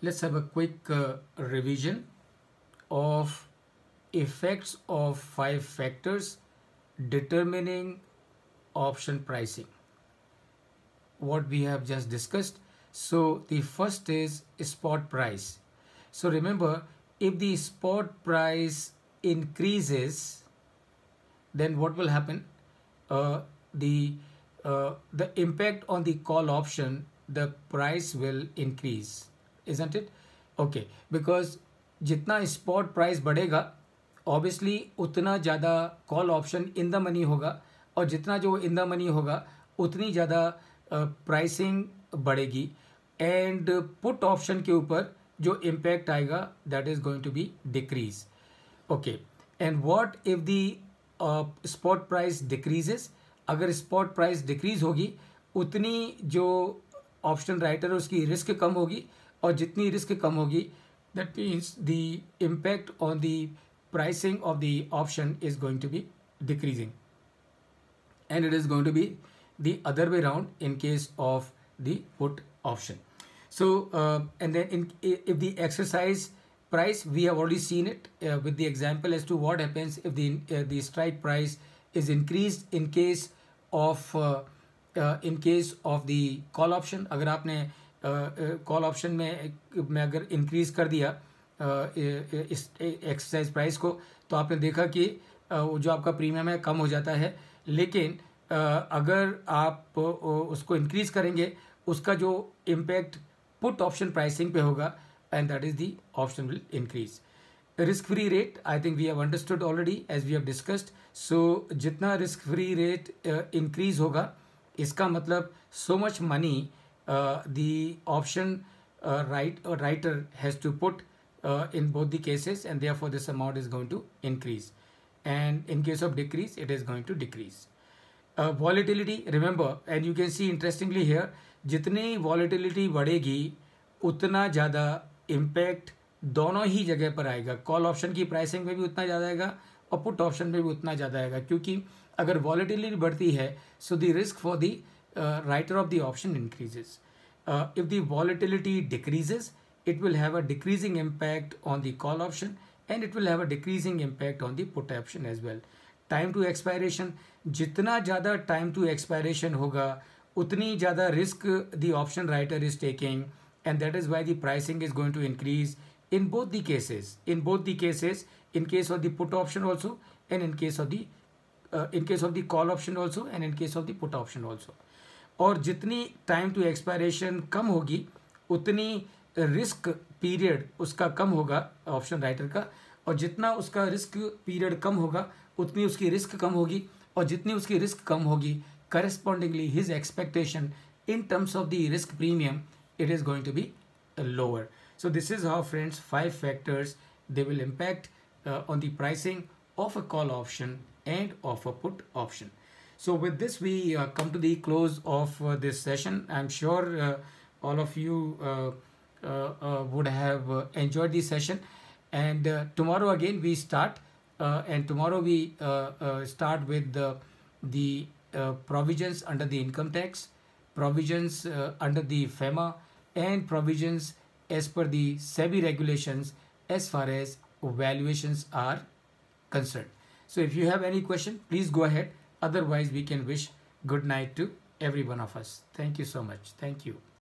let's have a quick uh, revision of effects of five factors determining option pricing what we have just discussed so the first is spot price so remember if the spot price increases then what will happen uh, the uh, the impact on the call option the price will increase isn't it? Okay, because जितना spot price बढ़ेगा obviously उतना ज़्यादा call option in the money होगा और जितना जो इन the money होगा उतनी ज़्यादा प्राइसिंग बढ़ेगी एंड पुट ऑप्शन के ऊपर जो इम्पैक्ट आएगा that is going to be decrease okay and what if the spot price decreases अगर स्पॉट प्राइस डिक्रीज होगी उतनी जो ऑप्शन राइटर उसकी रिस्क कम होगी और जितनी रिस्क कम होगी that means the impact on the pricing of the option is going to be decreasing and it is going to be the other way round in case of the put option so uh, and then in, if the exercise price we have already seen it uh, with the example as to what happens if the uh, the strike price is increased in case of in case of the call option अगर आपने call option में मैं अगर increase कर दिया इस exercise price को तो आपने देखा कि वो जो आपका प्रीमियम है कम हो जाता है लेकिन अगर आप उसको इंक्रीज़ करेंगे उसका जो इम्पैक्ट पुट ऑप्शन प्राइसिंग पे होगा and that is the option will increase risk free rate I think we have understood already as we have discussed so जितना रिस्क फ्री रेट इंक्रीज़ होगा इसका मतलब so much money the option uh, write or writer has to put uh, in both the cases and therefore this amount is going to increase and in case of decrease it is going to decrease uh, volatility remember and you can see interestingly here जितनी volatility बढ़ेगी उतना ज़्यादा impact दोनों ही जगह पर आएगा call option की pricing में भी उतना ज़्यादा आएगा और पुट ऑप्शन में भी उतना ज़्यादा आएगा क्योंकि अगर वॉलीटिलिटी बढ़ती है so the risk for the uh, writer of the option increases. Uh, if the volatility decreases, it will have a decreasing impact on the call option and it will have a decreasing impact on the put option as well. Time to expiration, Jitna jada time to expiration hoga, utni jada risk the option writer is taking and that is why the pricing is going to increase in both the cases. In both the cases, in case of the put option also and in case of the uh, in case of the call option also and in case of the put option also. और जितनी time to expiration कम होगी उतनी risk period उसका कम होगा option writer का और जितना उसका रिस्क पीरियड कम होगा उतनी उसकी रिस्क कम होगी और जितनी उसकी रिस्क कम होगी correspondingly his expectation in terms of the risk premium it is going to be lower so this is how friends five factors they will impact on the pricing of a call option and of a put option So with this, we uh, come to the close of uh, this session. I'm sure uh, all of you uh, uh, uh, would have enjoyed the session. And tomorrow again, we start. and tomorrow we start with the, the provisions under the income tax, provisions under the FEMA, and provisions as per the SEBI regulations as far as valuations are concerned. So if you have any question, please go ahead. Otherwise, we can wish good night to every one of us. Thank you so much. Thank you.